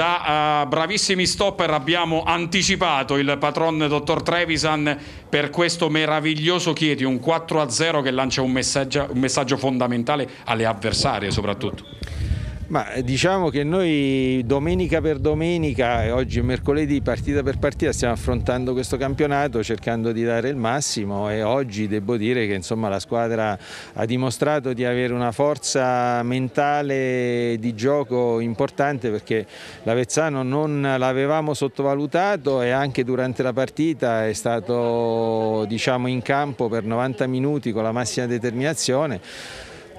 Da uh, bravissimi stopper abbiamo anticipato il patron dottor Trevisan per questo meraviglioso chiedi un 4-0 che lancia un messaggio, un messaggio fondamentale alle avversarie soprattutto. Ma eh, diciamo che noi domenica per domenica, oggi mercoledì partita per partita stiamo affrontando questo campionato cercando di dare il massimo e oggi devo dire che insomma, la squadra ha dimostrato di avere una forza mentale di gioco importante perché l'Avezzano non l'avevamo sottovalutato e anche durante la partita è stato diciamo, in campo per 90 minuti con la massima determinazione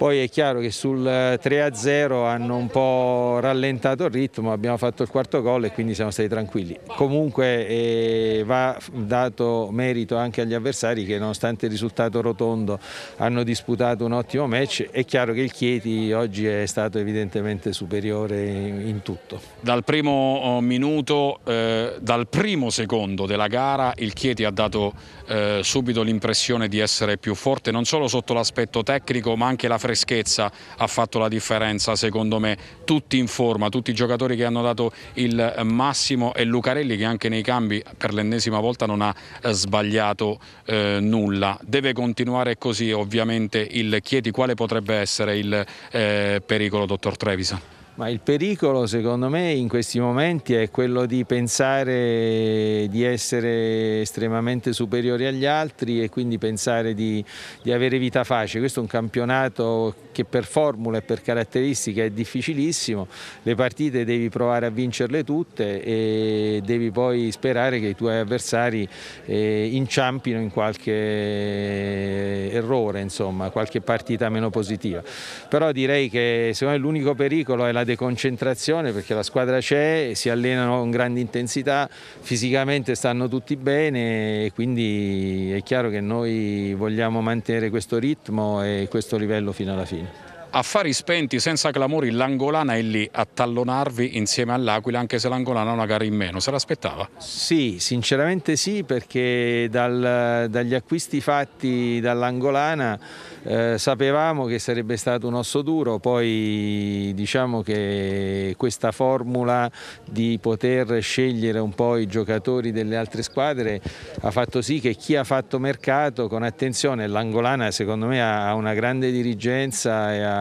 poi è chiaro che sul 3-0 eh, hanno un po' rallentato il ritmo, abbiamo fatto il quarto gol e quindi siamo stati tranquilli. Comunque eh, va dato merito anche agli avversari che nonostante il risultato rotondo hanno disputato un ottimo match. È chiaro che il Chieti oggi è stato evidentemente superiore in tutto. Dal primo oh, minuto, eh, dal primo secondo della gara il Chieti ha dato eh, subito l'impressione di essere più forte non solo sotto l'aspetto tecnico ma anche la frequenza freschezza ha fatto la differenza secondo me, tutti in forma, tutti i giocatori che hanno dato il eh, massimo e Lucarelli che anche nei cambi per l'ennesima volta non ha eh, sbagliato eh, nulla. Deve continuare così ovviamente il Chieti, quale potrebbe essere il eh, pericolo dottor Trevisan? Ma il pericolo secondo me in questi momenti è quello di pensare di essere estremamente superiori agli altri e quindi pensare di, di, avere vita facile. Questo è un campionato che per formula e per caratteristiche è difficilissimo, le partite devi provare a vincerle tutte e devi poi sperare che i tuoi avversari eh, inciampino in qualche errore, insomma, qualche partita meno positiva. Però direi che secondo me l'unico pericolo è la una deconcentrazione perché la squadra c'è, si allenano con grande intensità, fisicamente stanno tutti bene e quindi è chiaro che noi vogliamo mantenere questo ritmo e questo livello fino alla fine. Affari spenti, senza clamori, l'Angolana è lì a tallonarvi insieme all'Aquila, anche se l'Angolana ha una gara in meno. Se l'aspettava? Sì, sinceramente sì, perché dal, dagli acquisti fatti dall'Angolana eh, sapevamo che sarebbe stato un osso duro, poi diciamo che questa formula di poter scegliere un po' i giocatori delle altre squadre ha fatto sì che chi ha fatto mercato con attenzione, l'Angolana secondo me ha una grande dirigenza e ha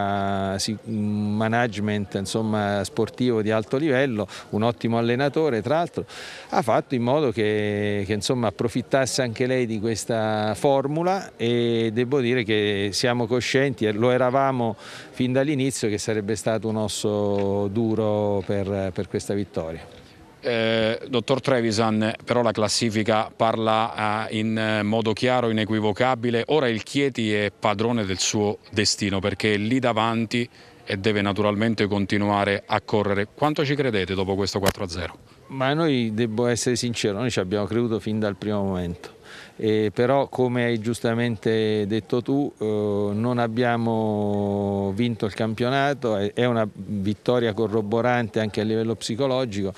management insomma, sportivo di alto livello, un ottimo allenatore tra l'altro, ha fatto in modo che, che insomma, approfittasse anche lei di questa formula e devo dire che siamo coscienti, lo eravamo fin dall'inizio, che sarebbe stato un osso duro per, per questa vittoria. Eh, dottor Trevisan, però la classifica parla eh, in eh, modo chiaro, inequivocabile. Ora il Chieti è padrone del suo destino perché è lì davanti e deve naturalmente continuare a correre. Quanto ci credete dopo questo 4-0? Ma noi, devo essere sincero, noi ci abbiamo creduto fin dal primo momento eh, però come hai giustamente detto tu eh, non abbiamo vinto il campionato, è una vittoria corroborante anche a livello psicologico,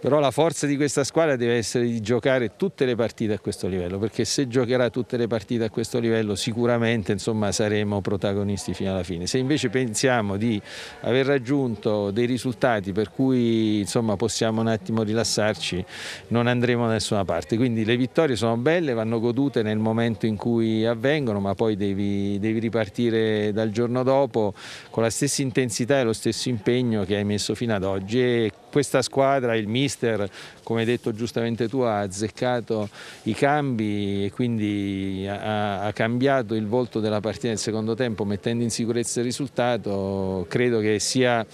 però la forza di questa squadra deve essere di giocare tutte le partite a questo livello, perché se giocherà tutte le partite a questo livello sicuramente insomma, saremo protagonisti fino alla fine. Se invece pensiamo di aver raggiunto dei risultati per cui insomma, possiamo un attimo rilassarci, non andremo da nessuna parte. Quindi le vittorie sono belle belle vanno godute nel momento in cui avvengono, ma poi devi, devi ripartire dal giorno dopo con la stessa intensità e lo stesso impegno che hai messo fino ad oggi. E questa squadra, il mister, come hai detto giustamente tu, ha azzeccato i cambi e quindi ha, ha cambiato il volto della partita nel secondo tempo mettendo in sicurezza il risultato. Credo che sia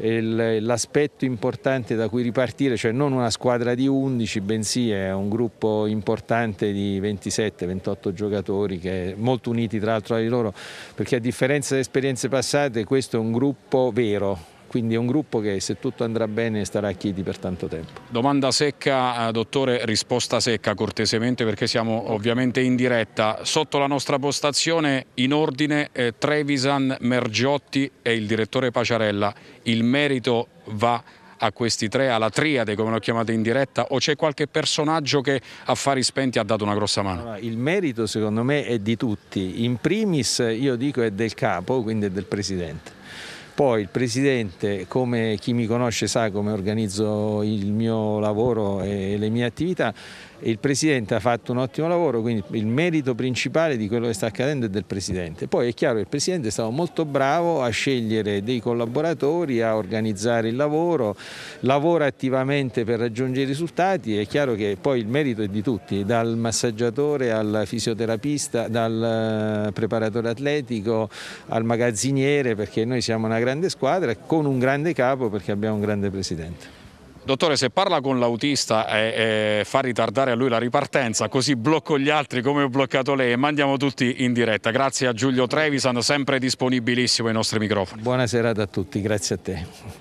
l'aspetto importante da cui ripartire, cioè non una squadra di 11, bensì è un gruppo importante di 27-28 giocatori che molto uniti tra l'altro tra di loro, perché a differenza delle esperienze passate questo è un gruppo vero, quindi è un gruppo che se tutto andrà bene starà a Chieti per tanto tempo. Domanda secca, eh, dottore, risposta secca cortesemente perché siamo ovviamente in diretta. Sotto la nostra postazione in ordine eh, Trevisan, Mergiotti e il direttore Paciarella. Il merito va a questi tre, alla triade come l'ho chiamata in diretta o c'è qualche personaggio che a fari spenti ha dato una grossa mano? Allora, il merito secondo me è di tutti, in primis io dico è del capo, quindi è del presidente poi il Presidente, come chi mi conosce sa come organizzo il mio lavoro e le mie attività, il Presidente ha fatto un ottimo lavoro, quindi il merito principale di quello che sta accadendo è del Presidente. Poi è chiaro che il Presidente è stato molto bravo a scegliere dei collaboratori, a organizzare il lavoro, lavora attivamente per raggiungere i risultati, è chiaro che poi il merito è di tutti, dal massaggiatore al fisioterapista, dal eh, preparatore atletico al magazziniere, perché noi siamo una grande squadra con un grande capo perché abbiamo un grande Presidente dottore se parla con l'autista e, e, fa ritardare a lui la ripartenza così blocco gli altri come ho bloccato lei e mandiamo tutti in diretta. Grazie a Giulio Trevisan, sempre disponibilissimo ai nostri microfoni. Buonasera a tutti, grazie a te.